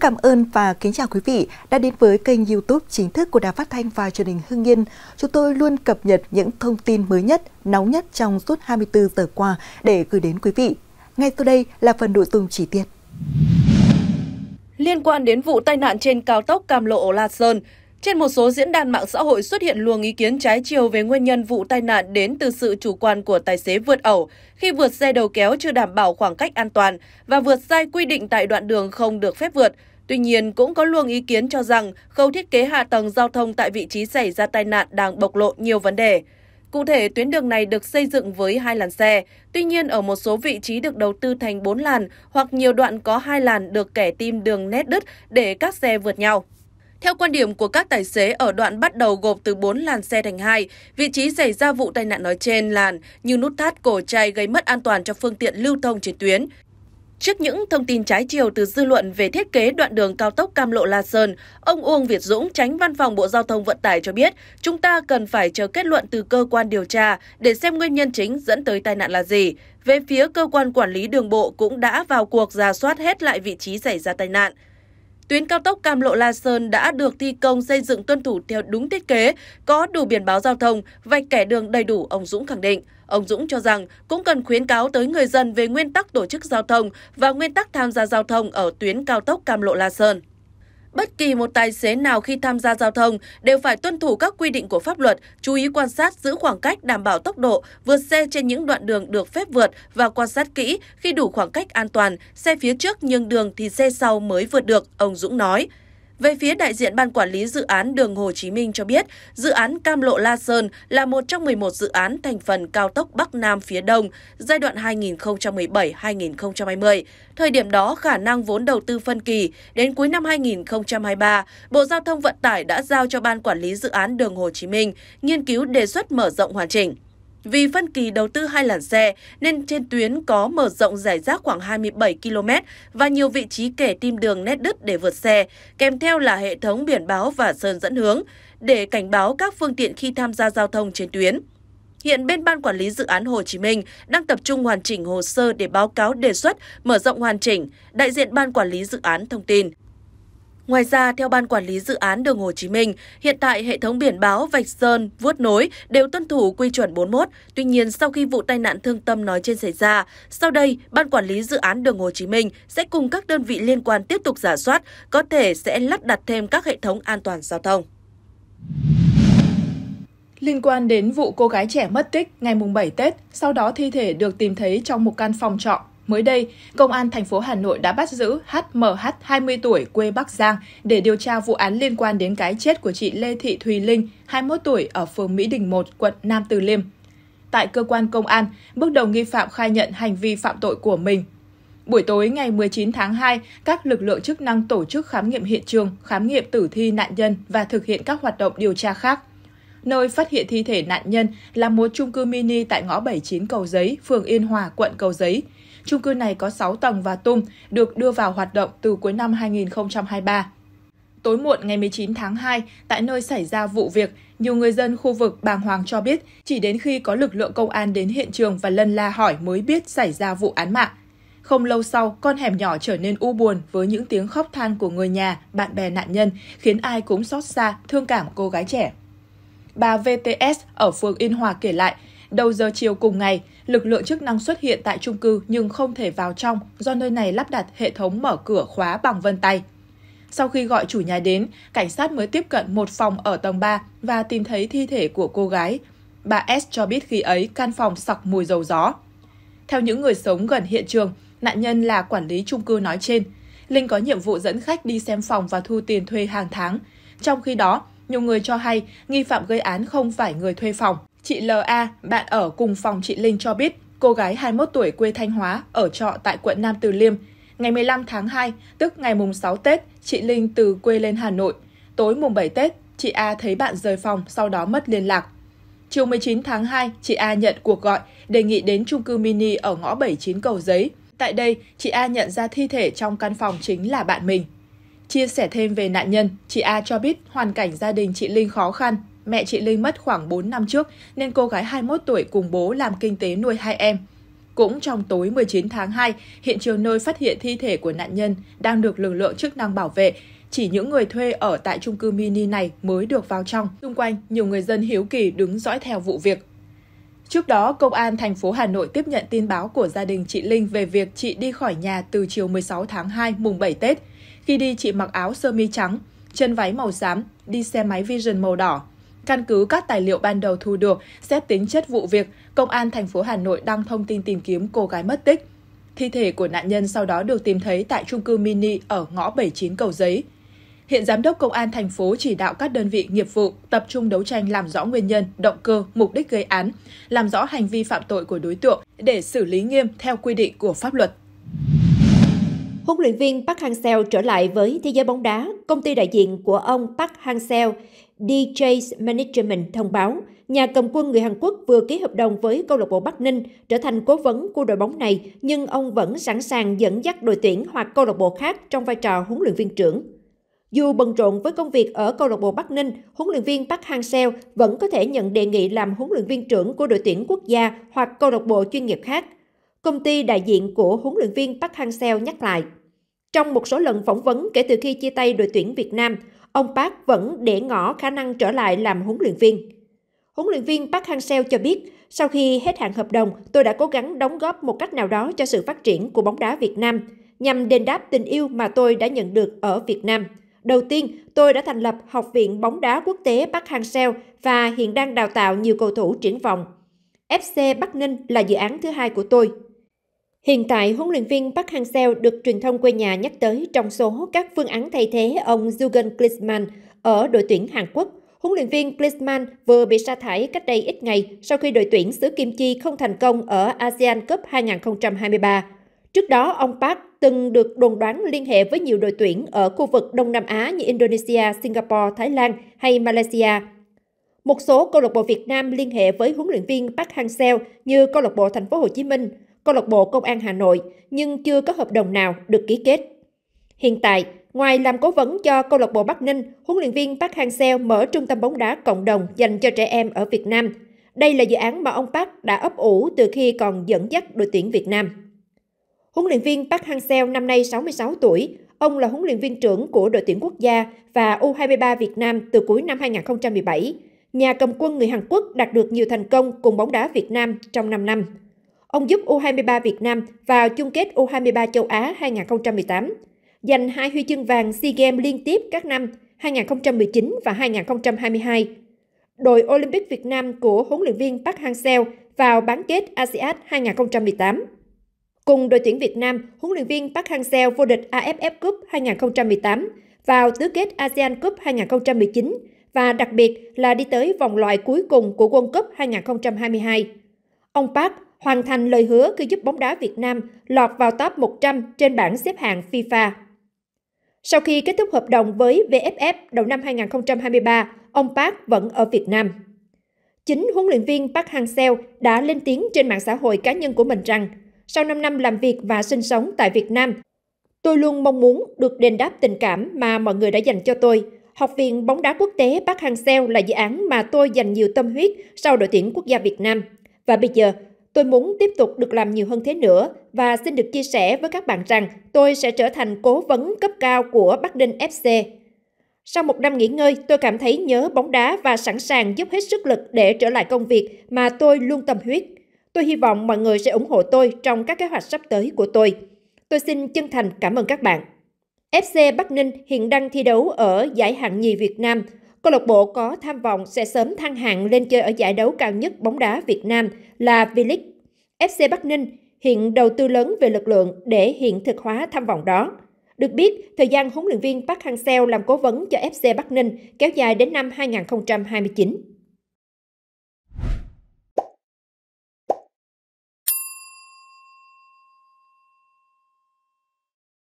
cảm ơn và kính chào quý vị đã đến với kênh YouTube chính thức của Đài Phát thanh và Truyền hình Hưng Yên. Chúng tôi luôn cập nhật những thông tin mới nhất, nóng nhất trong suốt 24 giờ qua để gửi đến quý vị. Ngay sau đây là phần nội dung chi tiết. Liên quan đến vụ tai nạn trên cao tốc Cam Lộ La Sơn, trên một số diễn đàn mạng xã hội xuất hiện luồng ý kiến trái chiều về nguyên nhân vụ tai nạn đến từ sự chủ quan của tài xế vượt ẩu khi vượt xe đầu kéo chưa đảm bảo khoảng cách an toàn và vượt sai quy định tại đoạn đường không được phép vượt. Tuy nhiên, cũng có luồng ý kiến cho rằng khâu thiết kế hạ tầng giao thông tại vị trí xảy ra tai nạn đang bộc lộ nhiều vấn đề. Cụ thể, tuyến đường này được xây dựng với hai làn xe. Tuy nhiên, ở một số vị trí được đầu tư thành 4 làn hoặc nhiều đoạn có hai làn được kẻ tim đường nét đứt để các xe vượt nhau. Theo quan điểm của các tài xế ở đoạn bắt đầu gộp từ 4 làn xe thành hai, vị trí xảy ra vụ tai nạn nói trên làn như nút thắt cổ chai gây mất an toàn cho phương tiện lưu thông trên tuyến. Trước những thông tin trái chiều từ dư luận về thiết kế đoạn đường cao tốc Cam Lộ La Sơn, ông Uông Việt Dũng, tránh văn phòng Bộ Giao thông Vận tải cho biết, chúng ta cần phải chờ kết luận từ cơ quan điều tra để xem nguyên nhân chính dẫn tới tai nạn là gì. Về phía cơ quan quản lý đường bộ cũng đã vào cuộc ra soát hết lại vị trí xảy ra tai nạn. Tuyến cao tốc Cam Lộ La Sơn đã được thi công xây dựng tuân thủ theo đúng thiết kế, có đủ biển báo giao thông, vạch kẻ đường đầy đủ, ông Dũng khẳng định. Ông Dũng cho rằng cũng cần khuyến cáo tới người dân về nguyên tắc tổ chức giao thông và nguyên tắc tham gia giao thông ở tuyến cao tốc Cam Lộ La Sơn. Bất kỳ một tài xế nào khi tham gia giao thông đều phải tuân thủ các quy định của pháp luật, chú ý quan sát giữ khoảng cách đảm bảo tốc độ, vượt xe trên những đoạn đường được phép vượt và quan sát kỹ khi đủ khoảng cách an toàn, xe phía trước nhường đường thì xe sau mới vượt được, ông Dũng nói. Về phía đại diện Ban Quản lý Dự án Đường Hồ Chí Minh cho biết, dự án Cam Lộ La Sơn là một trong 11 dự án thành phần cao tốc Bắc Nam phía Đông giai đoạn 2017-2020. Thời điểm đó, khả năng vốn đầu tư phân kỳ. Đến cuối năm 2023, Bộ Giao thông Vận tải đã giao cho Ban Quản lý Dự án Đường Hồ Chí Minh nghiên cứu đề xuất mở rộng hoàn chỉnh. Vì phân kỳ đầu tư hai làn xe nên trên tuyến có mở rộng giải rác khoảng 27 km và nhiều vị trí kẻ tim đường nét đứt để vượt xe, kèm theo là hệ thống biển báo và sơn dẫn hướng để cảnh báo các phương tiện khi tham gia giao thông trên tuyến. Hiện bên Ban Quản lý Dự án Hồ Chí Minh đang tập trung hoàn chỉnh hồ sơ để báo cáo đề xuất mở rộng hoàn chỉnh, đại diện Ban Quản lý Dự án thông tin. Ngoài ra, theo Ban Quản lý Dự án Đường Hồ Chí Minh, hiện tại hệ thống biển báo, vạch sơn, vuốt nối đều tuân thủ quy chuẩn 41. Tuy nhiên, sau khi vụ tai nạn thương tâm nói trên xảy ra, sau đây, Ban Quản lý Dự án Đường Hồ Chí Minh sẽ cùng các đơn vị liên quan tiếp tục giả soát, có thể sẽ lắp đặt thêm các hệ thống an toàn giao thông. Liên quan đến vụ cô gái trẻ mất tích ngày mùng 7 Tết, sau đó thi thể được tìm thấy trong một căn phòng trọ Mới đây, Công an thành phố Hà Nội đã bắt giữ HMH 20 tuổi quê Bắc Giang để điều tra vụ án liên quan đến cái chết của chị Lê Thị Thùy Linh, 21 tuổi ở phường Mỹ Đình 1, quận Nam Từ Liêm. Tại cơ quan công an, bước đầu nghi phạm khai nhận hành vi phạm tội của mình. Buổi tối ngày 19 tháng 2, các lực lượng chức năng tổ chức khám nghiệm hiện trường, khám nghiệm tử thi nạn nhân và thực hiện các hoạt động điều tra khác. Nơi phát hiện thi thể nạn nhân là một chung cư mini tại ngõ 79 Cầu Giấy, phường Yên Hòa, quận Cầu Giấy – Chung cư này có 6 tầng và tung, được đưa vào hoạt động từ cuối năm 2023. Tối muộn ngày 19 tháng 2, tại nơi xảy ra vụ việc, nhiều người dân khu vực bàng hoàng cho biết chỉ đến khi có lực lượng công an đến hiện trường và lân la hỏi mới biết xảy ra vụ án mạng. Không lâu sau, con hẻm nhỏ trở nên u buồn với những tiếng khóc than của người nhà, bạn bè nạn nhân, khiến ai cũng xót xa, thương cảm cô gái trẻ. Bà VTS ở phường Yên Hòa kể lại, Đầu giờ chiều cùng ngày, lực lượng chức năng xuất hiện tại trung cư nhưng không thể vào trong do nơi này lắp đặt hệ thống mở cửa khóa bằng vân tay. Sau khi gọi chủ nhà đến, cảnh sát mới tiếp cận một phòng ở tầng 3 và tìm thấy thi thể của cô gái. Bà S cho biết khi ấy căn phòng sặc mùi dầu gió. Theo những người sống gần hiện trường, nạn nhân là quản lý trung cư nói trên. Linh có nhiệm vụ dẫn khách đi xem phòng và thu tiền thuê hàng tháng. Trong khi đó, nhiều người cho hay nghi phạm gây án không phải người thuê phòng Chị L.A, bạn ở cùng phòng chị Linh cho biết, cô gái 21 tuổi quê Thanh Hóa ở trọ tại quận Nam Từ Liêm. Ngày 15 tháng 2, tức ngày mùng 6 Tết, chị Linh từ quê lên Hà Nội. Tối mùng 7 Tết, chị A thấy bạn rời phòng sau đó mất liên lạc. Chiều 19 tháng 2, chị A nhận cuộc gọi đề nghị đến chung cư mini ở ngõ 79 Cầu Giấy. Tại đây, chị A nhận ra thi thể trong căn phòng chính là bạn mình. Chia sẻ thêm về nạn nhân, chị A cho biết hoàn cảnh gia đình chị Linh khó khăn mẹ chị Linh mất khoảng 4 năm trước nên cô gái 21 tuổi cùng bố làm kinh tế nuôi hai em. Cũng trong tối 19 tháng 2, hiện trường nơi phát hiện thi thể của nạn nhân đang được lực lượng chức năng bảo vệ. Chỉ những người thuê ở tại chung cư mini này mới được vào trong. Xung quanh, nhiều người dân hiếu kỳ đứng dõi theo vụ việc. Trước đó, Công an thành phố Hà Nội tiếp nhận tin báo của gia đình chị Linh về việc chị đi khỏi nhà từ chiều 16 tháng 2, mùng 7 Tết. Khi đi, chị mặc áo sơ mi trắng, chân váy màu xám, đi xe máy Vision màu đỏ. Căn cứ các tài liệu ban đầu thu được, xét tính chất vụ việc, Công an thành phố Hà Nội đăng thông tin tìm kiếm cô gái mất tích. Thi thể của nạn nhân sau đó được tìm thấy tại trung cư mini ở ngõ 79 Cầu Giấy. Hiện Giám đốc Công an thành phố chỉ đạo các đơn vị nghiệp vụ tập trung đấu tranh làm rõ nguyên nhân, động cơ, mục đích gây án, làm rõ hành vi phạm tội của đối tượng để xử lý nghiêm theo quy định của pháp luật. Huấn luyện viên Park Hang-seo trở lại với thế giới bóng đá, công ty đại diện của ông Park Hang-seo DJ's Management thông báo, nhà cầm quân người Hàn Quốc vừa ký hợp đồng với câu lạc bộ Bắc Ninh trở thành cố vấn của đội bóng này, nhưng ông vẫn sẵn sàng dẫn dắt đội tuyển hoặc câu lạc bộ khác trong vai trò huấn luyện viên trưởng. Dù bận rộn với công việc ở câu lạc bộ Bắc Ninh, huấn luyện viên Park Hang-seo vẫn có thể nhận đề nghị làm huấn luyện viên trưởng của đội tuyển quốc gia hoặc câu lạc bộ chuyên nghiệp khác. Công ty đại diện của huấn luyện viên Park Hang-seo nhắc lại. Trong một số lần phỏng vấn kể từ khi chia tay đội tuyển Việt Nam, ông Park vẫn để ngỏ khả năng trở lại làm huấn luyện viên. Huấn luyện viên Park Hang-seo cho biết, sau khi hết hạn hợp đồng, tôi đã cố gắng đóng góp một cách nào đó cho sự phát triển của bóng đá Việt Nam, nhằm đền đáp tình yêu mà tôi đã nhận được ở Việt Nam. Đầu tiên, tôi đã thành lập Học viện bóng đá quốc tế Park Hang-seo và hiện đang đào tạo nhiều cầu thủ triển vọng. FC Bắc Ninh là dự án thứ hai của tôi. Hiện tại, huấn luyện viên Park Hang-seo được truyền thông quê nhà nhắc tới trong số các phương án thay thế ông Jurgen Klinsmann ở đội tuyển Hàn Quốc. Huấn luyện viên Klinsmann vừa bị sa thải cách đây ít ngày sau khi đội tuyển xứ Kim Chi không thành công ở ASEAN Cup 2023. Trước đó, ông Park từng được đồn đoán liên hệ với nhiều đội tuyển ở khu vực Đông Nam Á như Indonesia, Singapore, Thái Lan hay Malaysia. Một số câu lạc bộ Việt Nam liên hệ với huấn luyện viên Park Hang-seo như câu lạc bộ Thành phố Hồ Chí Minh, câu lạc bộ Công an Hà Nội nhưng chưa có hợp đồng nào được ký kết. Hiện tại, ngoài làm cố vấn cho câu lạc bộ Bắc Ninh, huấn luyện viên Park Hang-seo mở trung tâm bóng đá cộng đồng dành cho trẻ em ở Việt Nam. Đây là dự án mà ông Park đã ấp ủ từ khi còn dẫn dắt đội tuyển Việt Nam. Huấn luyện viên Park Hang-seo năm nay 66 tuổi, ông là huấn luyện viên trưởng của đội tuyển quốc gia và U23 Việt Nam từ cuối năm 2017. Nhà cầm quân người Hàn Quốc đạt được nhiều thành công cùng bóng đá Việt Nam trong 5 năm. Ông giúp U23 Việt Nam vào chung kết U23 châu Á 2018, giành hai huy chương vàng SEA Games liên tiếp các năm 2019 và 2022. Đội Olympic Việt Nam của huấn luyện viên Park Hang-seo vào bán kết ASEAN 2018. Cùng đội tuyển Việt Nam, huấn luyện viên Park Hang-seo vô địch AFF Cup 2018 vào tứ kết ASEAN Cup 2019 và đặc biệt là đi tới vòng loại cuối cùng của World Cup 2022. Ông Park hoàn thành lời hứa khi giúp bóng đá Việt Nam lọt vào top 100 trên bảng xếp hạng FIFA. Sau khi kết thúc hợp đồng với VFF đầu năm 2023, ông Park vẫn ở Việt Nam. Chính huấn luyện viên Park Hang-seo đã lên tiếng trên mạng xã hội cá nhân của mình rằng, sau 5 năm làm việc và sinh sống tại Việt Nam, tôi luôn mong muốn được đền đáp tình cảm mà mọi người đã dành cho tôi. Học viện bóng đá quốc tế Park Hang-seo là dự án mà tôi dành nhiều tâm huyết sau đội tuyển quốc gia Việt Nam. Và bây giờ, Tôi muốn tiếp tục được làm nhiều hơn thế nữa và xin được chia sẻ với các bạn rằng tôi sẽ trở thành cố vấn cấp cao của Bắc Ninh FC. Sau một năm nghỉ ngơi, tôi cảm thấy nhớ bóng đá và sẵn sàng giúp hết sức lực để trở lại công việc mà tôi luôn tâm huyết. Tôi hy vọng mọi người sẽ ủng hộ tôi trong các kế hoạch sắp tới của tôi. Tôi xin chân thành cảm ơn các bạn. FC Bắc Ninh hiện đang thi đấu ở giải hạng nhì Việt Nam – câu lạc bộ có tham vọng sẽ sớm thăng hạng lên chơi ở giải đấu cao nhất bóng đá Việt Nam là V-League. FC Bắc Ninh hiện đầu tư lớn về lực lượng để hiện thực hóa tham vọng đó. Được biết, thời gian huấn luyện viên Park Hang-seo làm cố vấn cho FC Bắc Ninh kéo dài đến năm 2029.